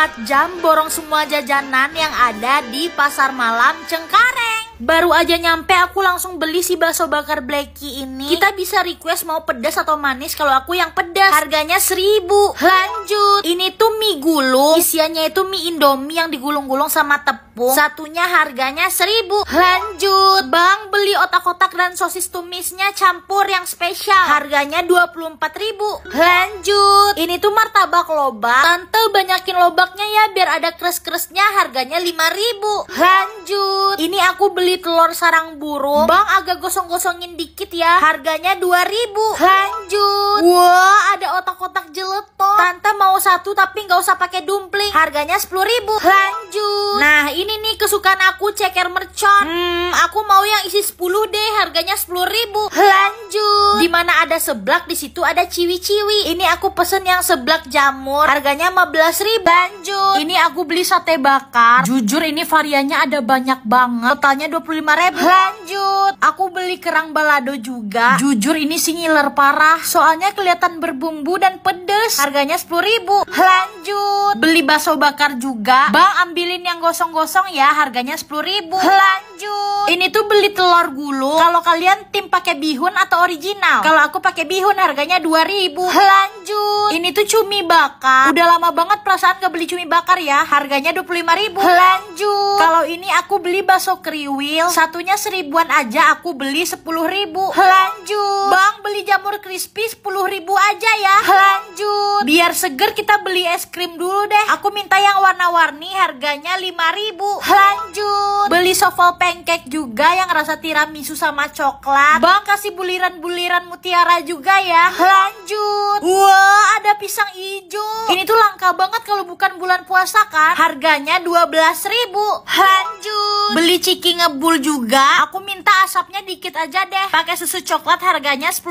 24 jam borong semua jajanan yang ada di pasar malam Cengkareng. Baru aja nyampe aku langsung beli si bakso bakar Blacky ini. Kita bisa request mau pedas atau manis kalau aku yang pedas. Harganya seribu. Lanjut. Ini tuh mie gulung. Isiannya itu mie indomie yang digulung-gulung sama tepung tepung. Satunya harganya seribu. Lanjut, Bang beli otak-otak dan sosis tumisnya campur yang spesial. Harganya dua ribu. Lanjut, ini tuh martabak lobak. Tante banyakin lobaknya ya biar ada kres-kresnya. Harganya lima ribu. Lanjut, ini aku beli telur sarang burung. Bang agak gosong-gosongin dikit ya. Harganya dua ribu. Lanjut. satu tapi nggak usah pakai dumpling. Harganya 10 ribu. Lanjut. Nah ini nih kesukaan aku ceker mercon. Hmm, aku mau yang isi 10 deh. Harganya 10 ribu. Lanjut. Dimana ada seblak di situ ada ciwi-ciwi. Ini aku pesen yang seblak jamur. Harganya 15 ribu. Lanjut. Ini aku beli sate bakar. Jujur ini variannya ada banyak banget. Totalnya 25 ribu. Lanjut. Aku beli kerang balado juga. Jujur ini singiler parah. Soalnya kelihatan berbumbu dan pedes. Harganya 10 ribu ribu Lanjut Beli bakso bakar juga Bang ambilin yang gosong-gosong ya Harganya sepuluh ribu Lanjut Ini tuh beli telur gulung Kalau kalian tim pakai bihun atau original Kalau aku pakai bihun harganya dua ribu Lanjut Ini tuh cumi bakar Udah lama banget perasaan gak beli cumi bakar ya Harganya dua puluh ribu Lanjut Kalau ini aku beli bakso kriwil Satunya seribuan aja aku beli sepuluh ribu Lanjut Bang beli jamur crispy sepuluh ribu aja ya Lanjut Biar seger kita beli es krim dulu deh. Aku minta yang warna-warni harganya 5000 Lanjut. Beli soffel pancake juga yang rasa tiramisu sama coklat. Bang kasih buliran-buliran mutiara juga ya. Lanjut. Wah, ada pisang hijau. Ini tuh langka banget kalau bukan bulan puasa kan. Harganya 12.000. Lanjut. Beli ciki ngebul juga. Aku minta asapnya dikit aja deh. Pakai susu coklat harganya 10.000.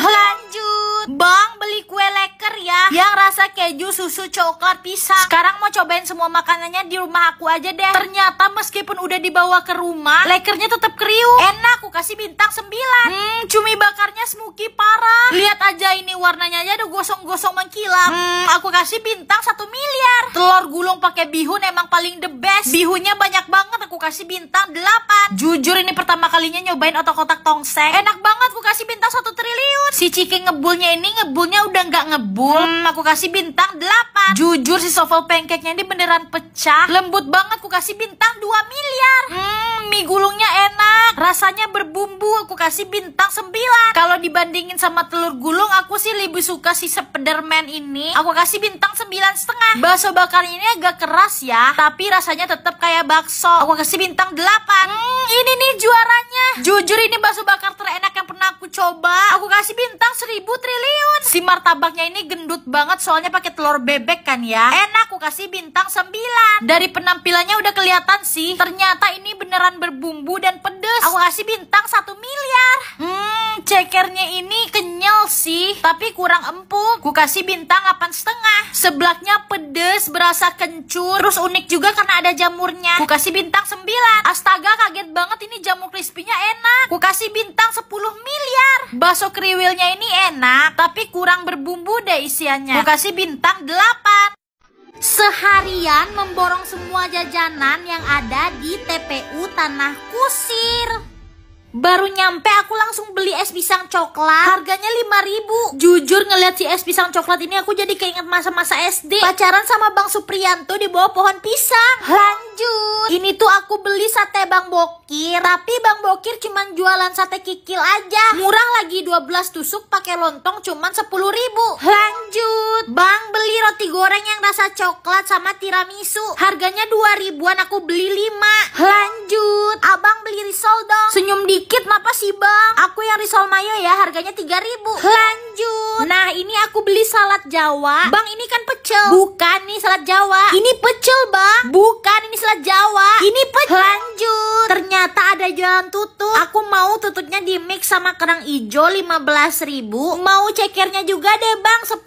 Lanjut. Bang beli kue leker ya yang rasa kayak keju, susu, coklat, pisang. Sekarang mau cobain semua makanannya di rumah aku aja deh. Ternyata meskipun udah dibawa ke rumah, lekernya tetap kriuk. Enak, aku kasih bintang 9. Hmm, cumi bakarnya smoky parah. Lihat aja ini warnanya aja udah gosong-gosong mengkilap. Hmm, aku kasih bintang 1 miliar. Telur gulung pakai bihun emang paling the best. Bihunnya banyak banget, aku kasih bintang 8. Jujur ini pertama kalinya nyobain otak-otak tongseng. Enak banget, aku kasih bintang 1 triliun. Si Ciki ngebulnya ini ngebulnya udah nggak ngebul. Hmm, aku kasih bintang bintang 8 Jujur si sovel pancake-nya ini beneran pecah Lembut banget, aku kasih bintang 2 miliar Hmm, mie gulungnya enak Rasanya berbumbu, aku kasih bintang 9 Kalau dibandingin sama telur gulung, aku sih lebih suka si sepederman ini Aku kasih bintang 9 setengah Bakso bakar ini agak keras ya Tapi rasanya tetap kayak bakso Aku kasih bintang 8 Hmm, ini nih juaranya Jujur ini bakso bakar terenak coba aku kasih bintang seribu triliun. Si martabaknya ini gendut banget soalnya pakai telur bebek kan ya. Enak aku kasih bintang 9. Dari penampilannya udah kelihatan sih, ternyata ini beneran berbumbu dan pedes. Aku kasih bintang 1 miliar. Hmm, cekernya ini kenyal sih, tapi kurang empuk. aku kasih bintang 8 setengah. Seblaknya pedes, berasa kencur. Terus unik juga karena ada jamurnya. aku kasih bintang 9. Astaga, kaget banget ini jamur crispy enak. aku kasih bintang 10 miliar bener. Bakso kriwilnya ini enak, tapi kurang berbumbu deh isiannya. Gue kasih bintang 8. Seharian memborong semua jajanan yang ada di TPU Tanah Kusir. Baru nyampe aku langsung beli es pisang coklat Harganya ribu Jujur ngeliat si es pisang coklat ini aku jadi keinget masa-masa SD Pacaran sama Bang suprianto di bawah pohon pisang Lanjut Ini tuh aku beli sate Bang Bokir Tapi Bang Bokir cuman jualan sate kikil aja Murah lagi 12 tusuk pakai lontong cuman 10 ribu Lanjut Bang beli roti goreng yang rasa coklat sama tiramisu Harganya 2 ribuan aku beli 5 Lanjut Abang beli risol dong Senyum di Dikit apa sih bang? Aku yang risol mayo ya harganya 3000 Lanjut Nah ini aku beli salad jawa Bang ini kan pecel Bukan nih salad jawa Ini pecel bang Bukan ini salad jawa Ini pecel Lanjut Ternyata ada jalan tutup Aku mau tututnya di mix sama kerang ijo 15.000 Mau cekernya juga deh bang 10.000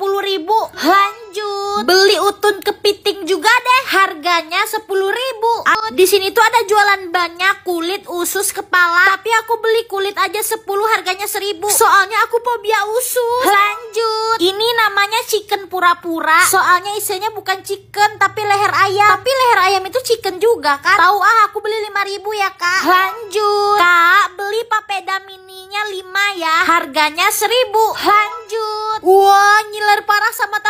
Lanjut lanjut. Beli utun kepiting juga deh, harganya sepuluh ribu. Di sini tuh ada jualan banyak kulit, usus, kepala. Tapi aku beli kulit aja 10 harganya 1000. Soalnya aku fobia usus. Lanjut. Ini namanya chicken pura-pura. Soalnya isinya bukan chicken tapi leher ayam. Tapi leher ayam itu chicken juga kan? Tahu ah aku beli 5000 ya, Kak. Lanjut. Kak, beli papeda mininya 5 ya. Harganya 1000. Lanjut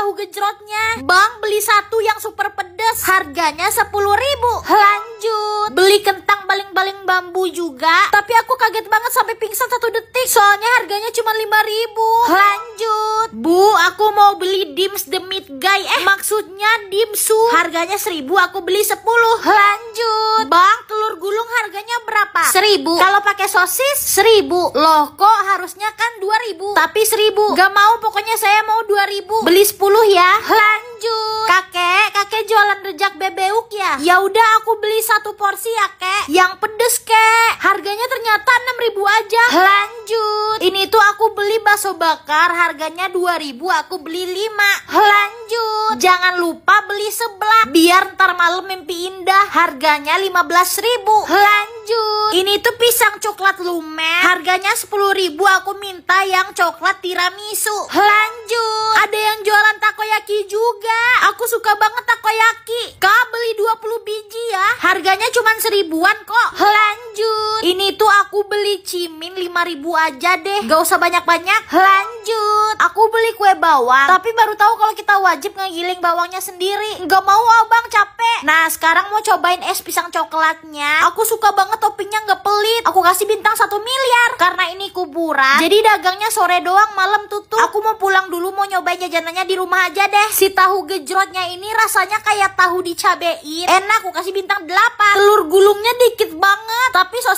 tahu gejrotnya. Bang beli satu yang super pedes, harganya 10 ribu. Lanjut, beli kentang baling-baling bambu juga, tapi aku kaget banget sampai pingsan satu detik. Soalnya harganya cuma 5 ribu. Lanjut, Bu, aku mau beli dims the meat guy. Eh, maksudnya dimsu. Harganya 1000, aku beli 10. Lanjut, Bang, telur gulung harganya berapa? 1000. Kalau pakai sosis 1000. Loh, kok harusnya kan 2000, tapi 1000. Gak mau, pokoknya saya mau 2000. Beli 10 ya. Lanjut. Kakek, kakek jualan rejak bebek ya? Ya udah aku beli satu porsi ya, Kek. Yang pedes, Kek. Harganya ternyata 6000 aja. Lanjut. Ini tuh aku beli bakso bakar harganya 2000, aku beli 5. Lanjut. Jangan lupa beli sebelah biar ntar malam mimpi indah. Harganya 15.000. Lanjut. Ini tuh pisang coklat lumer. Harganya 10.000, aku minta yang coklat tiramisu. Lanjut. Ada yang jualan takoyaki juga. Aku suka banget takoyaki. Kak beli 20 biji ya. Harganya cuma seribuan kok. Lanjut. Ini tuh aku beli cimin ribu aja deh. Gak usah banyak-banyak. Lanjut. Aku beli kue bawang. Tapi baru tahu kalau kita wajib ngegiling bawangnya sendiri. Gak mau abang capek. Nah sekarang mau cobain es pisang coklatnya. Aku suka banget toppingnya gak pelit. Aku kasih bintang 1 miliar. Karena ini kuburan. Jadi dagangnya sore doang malam tutup. Aku mau pulang dulu mau nyobain jajanannya di rumah aja deh. Si tahu gejrotnya ini rasanya kayak tahu dicabein. Enak, aku kasih bintang 8. Telur gulungnya di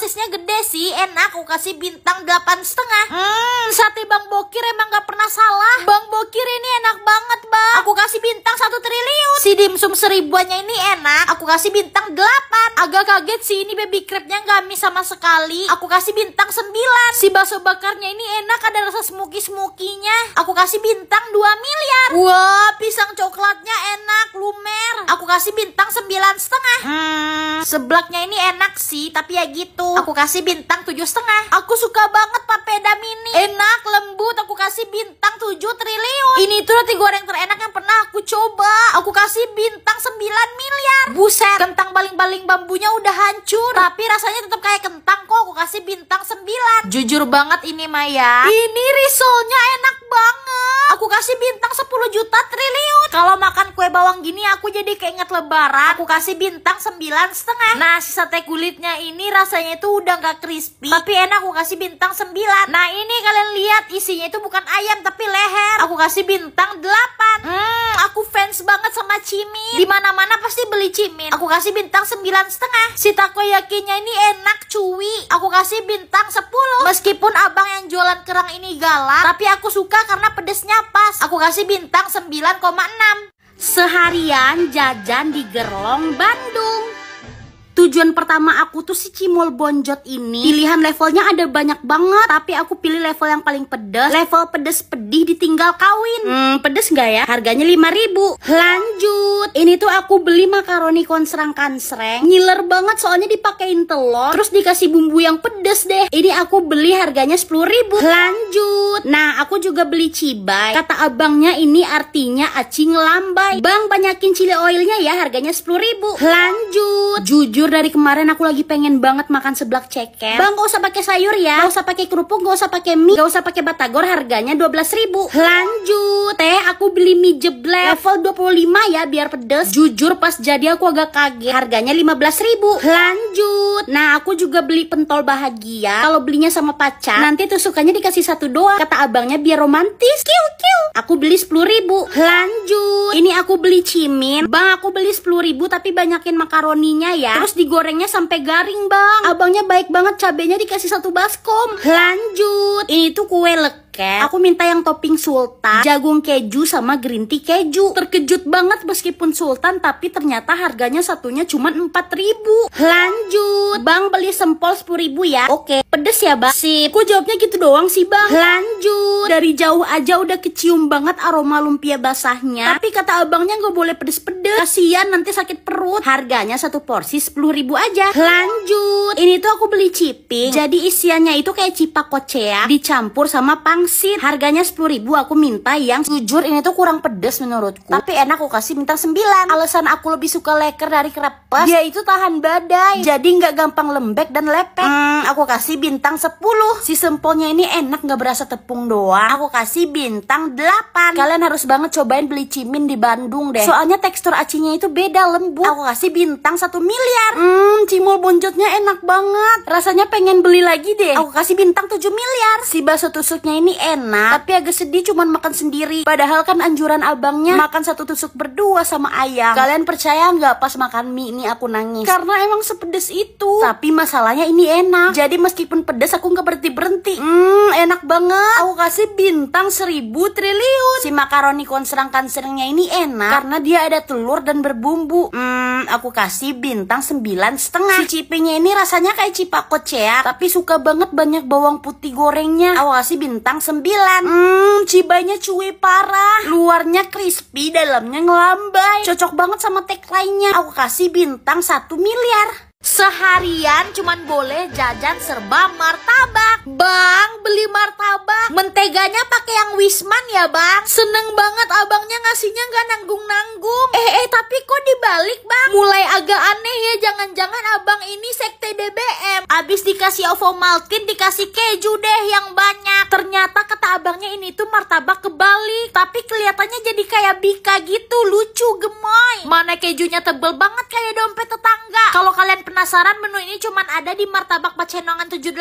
sosisnya gede sih, enak. Aku kasih bintang 8 setengah. Hmm, sate Bang Bokir emang gak pernah salah. Bang Bokir ini enak banget, Bang. Aku kasih bintang 1 triliun. Si dimsum seribuannya ini enak. Aku kasih bintang 8. Agak kaget sih ini baby crabnya gak amis sama sekali. Aku kasih bintang 9. Si bakso bakarnya ini enak ada rasa smoky-smokinya. Aku kasih bintang 2 miliar. Wah, wow, pisang Aku kasih bintang 9 setengah. Hmm, seblaknya ini enak sih, tapi ya gitu. Aku kasih bintang 7 setengah. Aku suka banget papeda mini. Enak, lembut. Aku kasih bintang 7 triliun. Ini tuh roti goreng terenak yang pernah aku coba. Aku kasih bintang 9 miliar. Buset, kentang baling-baling bambunya udah hancur. Tapi rasanya tetap kayak kentang kok. Aku kasih bintang 9. Jujur banget ini Maya. Ini risolnya enak banget. Aku kasih bintang 10 juta triliun. Kalau makan kue bawang gini aku jadi keinget lebaran. Aku kasih bintang 9 setengah. Nah, si sate kulitnya ini rasanya itu udah gak crispy. Tapi enak aku kasih bintang 9. Nah, ini kalian lihat isinya itu bukan ayam tapi leher. Aku kasih bintang 8. Hmm, aku fans banget sama cimin. Dimana mana pasti beli cimin. Aku kasih bintang 9 setengah. Si takoyakinya ini enak cuy. Aku kasih bintang 10. Meskipun abang yang jualan kerang ini galak, tapi aku suka karena pedesnya pas. Aku kasih bintang 9,6. Seharian jajan di Gerlong, Bandung. Tujuan pertama aku tuh si cimol bonjot ini Pilihan levelnya ada banyak banget Tapi aku pilih level yang paling pedas Level pedas pedih ditinggal kawin Hmm pedas nggak ya? Harganya ribu Lanjut Ini tuh aku beli makaroni konserang kansreng Ngiler banget soalnya dipakein telur Terus dikasih bumbu yang pedas deh Ini aku beli harganya ribu Lanjut Nah aku juga beli cibai Kata abangnya ini artinya acing lambai Bang banyakin chili oilnya ya harganya ribu Lanjut Jujur Jujur dari kemarin aku lagi pengen banget makan seblak ceker. Bang, gak usah pakai sayur ya. Gak usah pakai kerupuk, gak usah pakai mie, gak usah pakai batagor, harganya 12.000. Lanjut, teh aku beli mie jeblek level 25 ya biar pedes. Jujur pas jadi aku agak kaget, harganya 15.000. Lanjut. Nah, aku juga beli pentol bahagia. Kalau belinya sama pacar, nanti tusukannya dikasih satu doang. Kata abangnya biar romantis. Kiu kiu. Aku beli 10.000. Lanjut. Ini aku beli cimin. Bang, aku beli 10.000 tapi banyakin makaroninya ya. Terus terus digorengnya sampai garing bang abangnya baik banget cabenya dikasih satu baskom lanjut ini tuh kue lek paket. Aku minta yang topping sultan, jagung keju sama green tea keju. Terkejut banget meskipun sultan tapi ternyata harganya satunya cuma 4000 Lanjut. Bang beli sempol 10000 ya. Oke. Pedes ya, Bang? Sip. kok jawabnya gitu doang sih, Bang. Lanjut. Dari jauh aja udah kecium banget aroma lumpia basahnya. Tapi kata abangnya gak boleh pedes-pedes. Kasihan nanti sakit perut. Harganya satu porsi 10000 aja. Lanjut. Ini tuh aku beli ciping. Jadi isiannya itu kayak cipak kocea ya. dicampur sama pang pangsit harganya 10 ribu aku minta yang jujur ini tuh kurang pedes menurutku tapi enak aku kasih bintang 9 alasan aku lebih suka leker dari krepes dia itu tahan badai jadi nggak gampang lembek dan lepek hmm, aku kasih bintang 10 si sempolnya ini enak nggak berasa tepung doang aku kasih bintang 8 kalian harus banget cobain beli cimin di Bandung deh soalnya tekstur acinya itu beda lembut aku kasih bintang 1 miliar hmm cimol buncutnya enak banget rasanya pengen beli lagi deh aku kasih bintang 7 miliar si bakso tusuknya ini ini enak, tapi agak sedih cuman makan sendiri. Padahal kan anjuran abangnya makan satu tusuk berdua sama ayam. Kalian percaya nggak pas makan mie ini aku nangis? Karena emang sepedes itu. Tapi masalahnya ini enak. Jadi meskipun pedes aku nggak berhenti berhenti. Hmm, enak banget. Aku kasih bintang seribu triliun. Si makaroni konserang seringnya ini enak karena dia ada telur dan berbumbu. Hmm, aku kasih bintang sembilan setengah. Si cipingnya ini rasanya kayak cipako ceak, tapi suka banget banyak bawang putih gorengnya. Aku kasih bintang 9 Hmm, cibanya cuy parah Luarnya crispy, dalamnya ngelambai Cocok banget sama tagline lainnya, Aku kasih bintang 1 miliar Seharian cuman boleh jajan serba martabak Bang, beli martabak Menteganya pakai yang Wisman ya bang Seneng banget abangnya ngasihnya gak nanggung-nanggung Eh, eh, tapi kok dibalik bang? Mulai agak aneh ya Jangan-jangan abang ini sekte habis dikasih ovo ovomaltine, dikasih keju deh yang banyak. Ternyata abangnya ini tuh martabak kebalik. Tapi kelihatannya jadi kayak bika gitu, lucu, gemoy. Mana kejunya tebel banget kayak dompet tetangga. Kalau kalian penasaran menu ini cuman ada di martabak Pacenongan 78.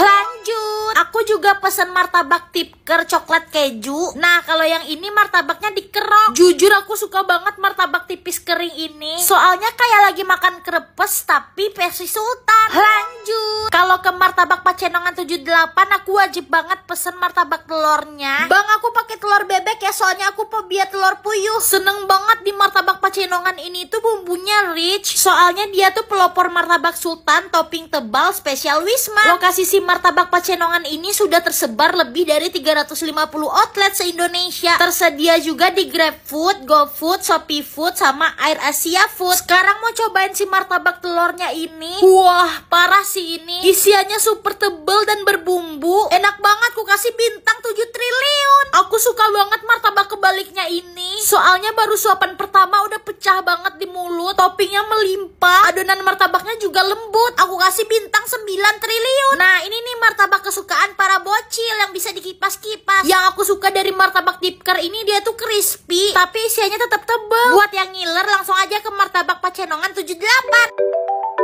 Lanjut. Aku juga pesen martabak tipker coklat keju. Nah, kalau yang ini martabaknya dikerok. Jujur aku suka banget martabak tipis kering ini. Soalnya kayak lagi makan krepes tapi versi sultan. Lanjut. Kalau ke martabak Pacenongan 78 aku wajib banget pesen martabak telurnya. Bang, aku pakai telur bebek ya, soalnya aku pebia telur puyuh. Seneng banget di martabak pacinongan ini tuh bumbunya rich. Soalnya dia tuh pelopor martabak sultan, topping tebal, spesial Wisma. Lokasi si martabak pacinongan ini sudah tersebar lebih dari 350 outlet se-Indonesia. Tersedia juga di GrabFood, GoFood, ShopeeFood, sama Air Asia Food. Sekarang mau cobain si martabak telurnya ini. Wah, parah sih ini. Isiannya super tebal dan berbumbu. Enak banget, ku kasih bintang uang 7 triliun. Aku suka banget martabak kebaliknya ini. Soalnya baru suapan pertama udah pecah banget di mulut, toppingnya melimpah, adonan martabaknya juga lembut. Aku kasih bintang 9 triliun. Nah, ini nih martabak kesukaan para bocil yang bisa dikipas-kipas. Yang aku suka dari martabak dipker ini dia tuh crispy, tapi isiannya tetap tebel. Buat yang ngiler langsung aja ke martabak Pacenongan 78.